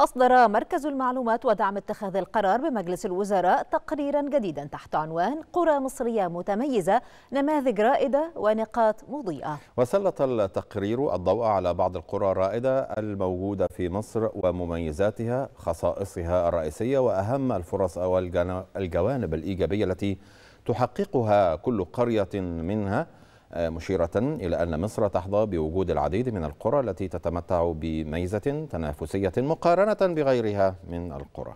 أصدر مركز المعلومات ودعم اتخاذ القرار بمجلس الوزراء تقريرا جديدا تحت عنوان قرى مصرية متميزة نماذج رائدة ونقاط مضيئة وسلط التقرير الضوء على بعض القرى الرائدة الموجودة في مصر ومميزاتها خصائصها الرئيسية وأهم الفرص والجوانب الإيجابية التي تحققها كل قرية منها آه، مشيرة إلى أن مصر تحظى بوجود العديد من القرى التي تتمتع بميزة تنافسية مقارنة بغيرها من القرى